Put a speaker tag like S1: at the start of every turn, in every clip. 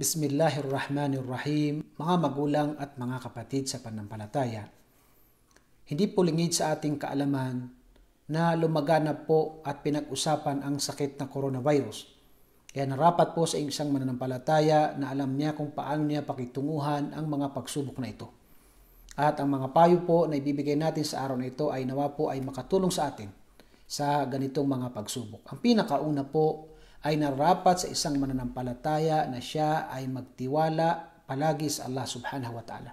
S1: Bismillahirrahmanirrahim, mga magulang at mga kapatid sa panampalataya. Hindi po lingid sa ating kaalaman na lumaganap po at pinag-usapan ang sakit na coronavirus. Kaya narapat po sa isang mananampalataya na alam niya kung paano niya pakitunguhan ang mga pagsubok na ito. At ang mga payo po na ibibigay natin sa araw na ito ay nawa po ay makatulong sa atin sa ganitong mga pagsubok. Ang pinakauna po ay narapat sa isang mananampalataya na siya ay magtiwala palagi sa Allah subhanahu wa ta'ala.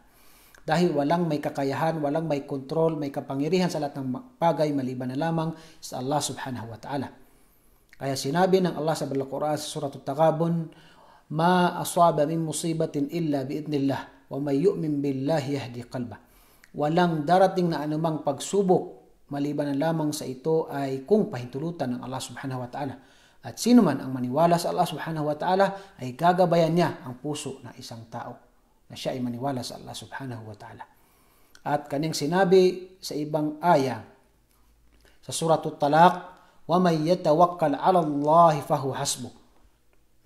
S1: Dahil walang may kakayahan, walang may kontrol, may kapangyarihan sa lahat ng bagay maliban na lamang sa Allah subhanahu wa ta'ala. Kaya sinabi ng Allah sa Al-Quran sa Surat At-Taghabun, Ma aswaba min musibatin illa biidnillah wa may yu'min billahi yahdi qalba. Walang darating na anumang pagsubok maliban na lamang sa ito ay kung pahintulutan ng Allah subhanahu wa ta'ala. At sino man ang maniwala sa Allah subhanahu wa ta'ala ay gagabayan niya ang puso ng isang tao na siya ay maniwala sa Allah subhanahu wa ta'ala. At kanyang sinabi sa ibang aya sa suratul talak, وَمَنْ يَتَوَكَّلْ عَلَى اللَّهِ فَهُ حَسْبُهُ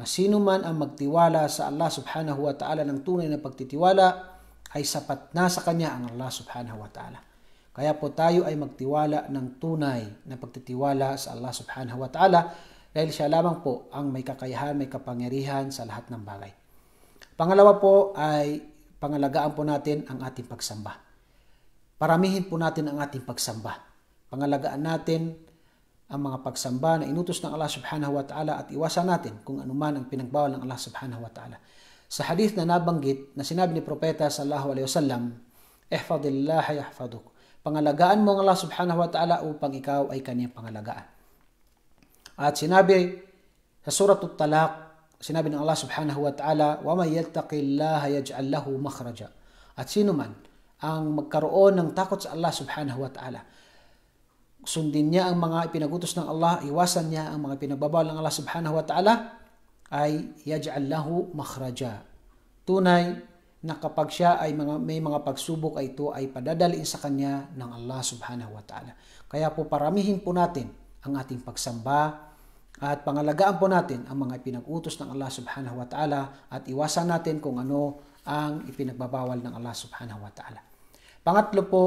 S1: na sino man ang magtiwala sa Allah subhanahu wa ta'ala ng tunay na pagtitiwala ay sapat na sa kanya ang Allah subhanahu wa ta'ala. Kaya po tayo ay magtiwala ng tunay na pagtitiwala sa Allah subhanahu wa ta'ala dahil siya lamang po ang may kakayahan, may kapangyarihan sa lahat ng bagay. Pangalawa po ay pangalagaan po natin ang ating pagsamba. Paramihin po natin ang ating pagsamba. Pangalagaan natin ang mga pagsamba na inutos ng Allah subhanahu wa ta'ala at iwasan natin kung anuman ang pinagbawal ng Allah subhanahu wa ta'ala. Sa hadith na nabanggit na sinabi ni Propeta sallallahu alaihi wasallam, "Ihfadillah yahfaduk." Pangalagaan mo ang Allah subhanahu wa ta'ala upang ikaw ay kanyang pangalagaan. At sinabi sa surat Talak, sinabi ng Allah subhanahu wa ta'ala, وَمَنْ يَلْتَقِ اللَّهَ يَجْعَلْ لَهُ مَخْرَجًا At sino man ang magkaroon ng takot sa Allah subhanahu wa ta'ala, sundin niya ang mga ipinagutos ng Allah, iwasan niya ang mga pinagbabawal ng Allah subhanahu wa ta'ala, ay yaj'al lahu makhraja. Tunay na kapag siya ay mga, may mga pagsubok ay ito ay padadalin sa kanya ng Allah subhanahu wa ta'ala. Kaya po paramihin po natin ang ating pagsamba, at pangalagaan po natin ang mga ipinag utos ng Allah subhanahu wa ta'ala at iwasan natin kung ano ang ipinagbabawal ng Allah subhanahu wa ta'ala. Pangatlo po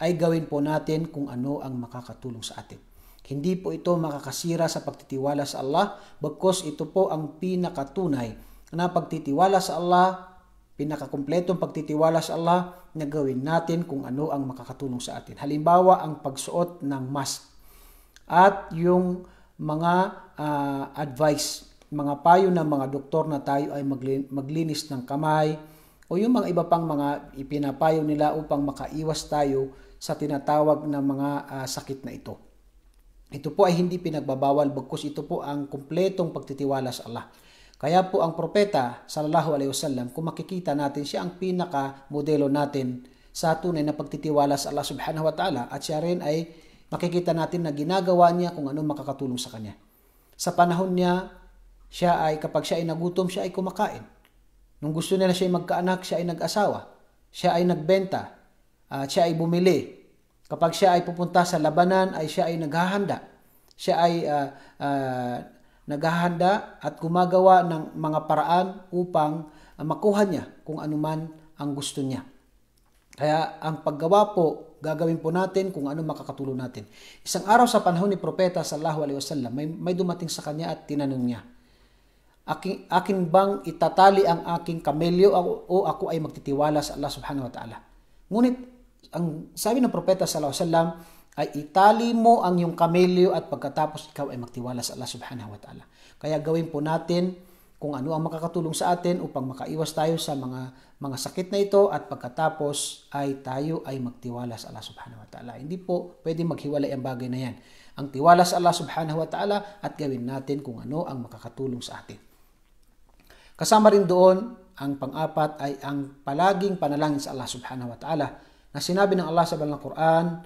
S1: ay gawin po natin kung ano ang makakatulong sa atin. Hindi po ito makakasira sa pagtitiwala sa Allah bagkos ito po ang pinakatunay na pagtitiwala sa Allah, pinakakumpletong pagtitiwala sa Allah na gawin natin kung ano ang makakatulong sa atin. Halimbawa, ang pagsuot ng mask at yung mga uh, advice, mga payo ng mga doktor na tayo ay maglinis ng kamay o yung mga iba pang mga ipinapayo nila upang makaiwas tayo sa tinatawag na mga uh, sakit na ito. Ito po ay hindi pinagbabawal bagkus ito po ang kumpletong pagtitiwala sa Allah. Kaya po ang propeta sallallahu alaihi wasallam kung makikita natin siya ang pinaka modelo natin sa tunay na pagtitiwala sa Allah subhanahu wa ta'ala at siya rin ay makikita natin na ginagawa niya kung ano makakatulong sa kanya. Sa panahon niya, siya ay kapag siya ay nagutom, siya ay kumakain. Nung gusto nila siya ay magkaanak, siya ay nag-asawa. Siya ay nagbenta. At siya ay bumili. Kapag siya ay pupunta sa labanan, ay siya ay naghahanda. Siya ay uh, uh, naghahanda at gumagawa ng mga paraan upang ah, makuha niya kung anuman ang gusto niya. Kaya ang paggawa po gagawin po natin kung ano makakatulong natin. Isang araw sa panahon ni Propeta sallallahu alaihi wasallam, may, may dumating sa kanya at tinanong niya, Akin, akin bang itatali ang aking kamelyo o ako ay magtitiwala sa Allah subhanahu wa ta'ala? Ngunit, ang sabi ng Propeta sallallahu alaihi wasallam, ay itali mo ang iyong kamelyo at pagkatapos ikaw ay magtiwala sa Allah subhanahu wa ta'ala. Kaya gawin po natin kung ano ang makakatulong sa atin upang makaiwas tayo sa mga mga sakit na ito at pagkatapos ay tayo ay magtiwala sa Allah subhanahu wa ta'ala. Hindi po pwede maghiwalay ang bagay na yan. Ang tiwala sa Allah subhanahu wa ta'ala at gawin natin kung ano ang makakatulong sa atin. Kasama rin doon, ang pang-apat ay ang palaging panalangin sa Allah subhanahu wa ta'ala na sinabi ng Allah sa Banal Quran,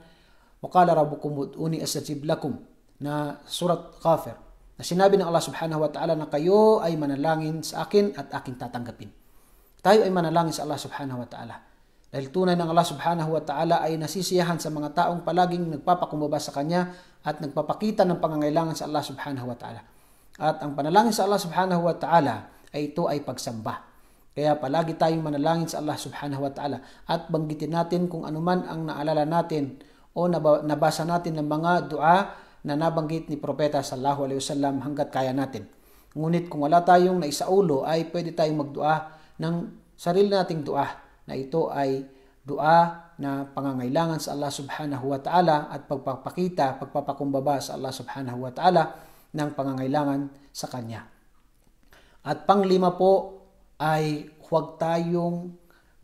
S1: وَقَالَ رَبُّكُمْ ud'uni astajib lakum na surat Ghafir na sinabi ng Allah subhanahu wa ta'ala na kayo ay manalangin sa akin at aking tatanggapin. Tayo ay manalangin sa Allah subhanahu wa ta'ala. Dahil tunay ng Allah subhanahu wa ta'ala ay nasisiyahan sa mga taong palaging nagpapakumbaba sa Kanya at nagpapakita ng pangangailangan sa Allah subhanahu wa ta'ala. At ang panalangin sa Allah subhanahu wa ta'ala ay ito ay pagsamba. Kaya palagi tayong manalangin sa Allah subhanahu wa ta'ala at banggitin natin kung anuman ang naalala natin o nabasa natin ng mga dua na nabanggit ni Propeta sallallahu alaihi wasallam hanggat kaya natin. Ngunit kung wala tayong naisaulo ay pwede tayong magdua ng sarili nating dua na ito ay dua na pangangailangan sa Allah subhanahu wa ta'ala at pagpapakita, pagpapakumbaba sa Allah subhanahu wa ta'ala ng pangangailangan sa Kanya. At panglima po ay huwag tayong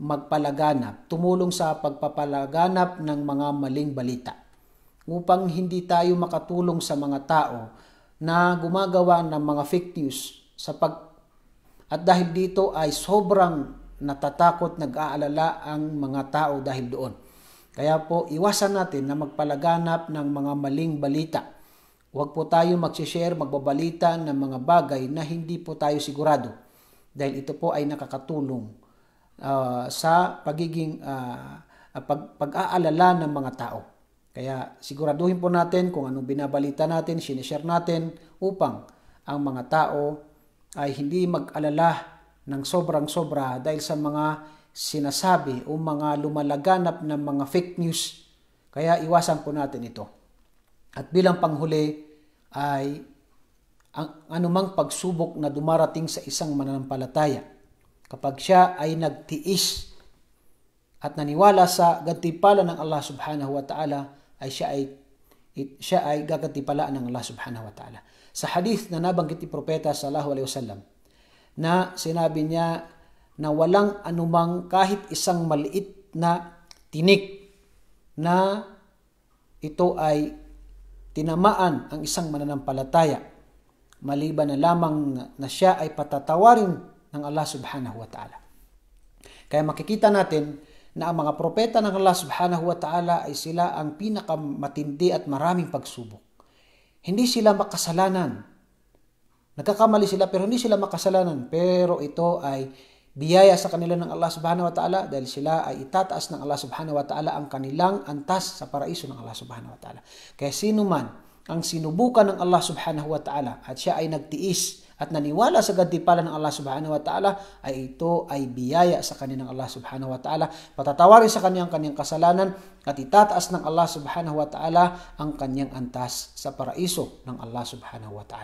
S1: magpalaganap, tumulong sa pagpapalaganap ng mga maling balita upang hindi tayo makatulong sa mga tao na gumagawa ng mga fake news sa pag at dahil dito ay sobrang natatakot, nag-aalala ang mga tao dahil doon. Kaya po iwasan natin na magpalaganap ng mga maling balita. Huwag po tayo mag-share, magbabalita ng mga bagay na hindi po tayo sigurado dahil ito po ay nakakatulong uh, sa pagiging uh, pag-aalala ng mga tao. Kaya siguraduhin po natin kung anong binabalita natin, sinishare natin upang ang mga tao ay hindi mag-alala ng sobrang-sobra dahil sa mga sinasabi o mga lumalaganap ng mga fake news. Kaya iwasan po natin ito. At bilang panghuli ay ang anumang pagsubok na dumarating sa isang mananampalataya. Kapag siya ay nagtiis at naniwala sa gantimpala ng Allah subhanahu wa ta'ala, ay siya ay it, siya ay gagatipala ng Allah subhanahu wa ta'ala. Sa hadith na nabanggit ni Propeta sallallahu alaihi wasallam na sinabi niya na walang anumang kahit isang maliit na tinik na ito ay tinamaan ang isang mananampalataya maliban na lamang na siya ay patatawarin ng Allah subhanahu wa ta'ala. Kaya makikita natin na ang mga propeta ng Allah subhanahu wa ta'ala ay sila ang pinakamatindi at maraming pagsubok. Hindi sila makasalanan. Nagkakamali sila pero hindi sila makasalanan. Pero ito ay biyaya sa kanila ng Allah subhanahu wa ta'ala dahil sila ay itataas ng Allah subhanahu wa ta'ala ang kanilang antas sa paraiso ng Allah subhanahu wa ta'ala. Kaya sino man ang sinubukan ng Allah subhanahu wa ta'ala at siya ay nagtiis at naniwala sa gantipala ng Allah subhanahu wa ta'ala ay ito ay biyaya sa kanya ng Allah subhanahu wa ta'ala. Patatawarin sa kanya ang kanyang kasalanan at itataas ng Allah subhanahu wa ta'ala ang kanyang antas sa paraiso ng Allah subhanahu wa ta'ala.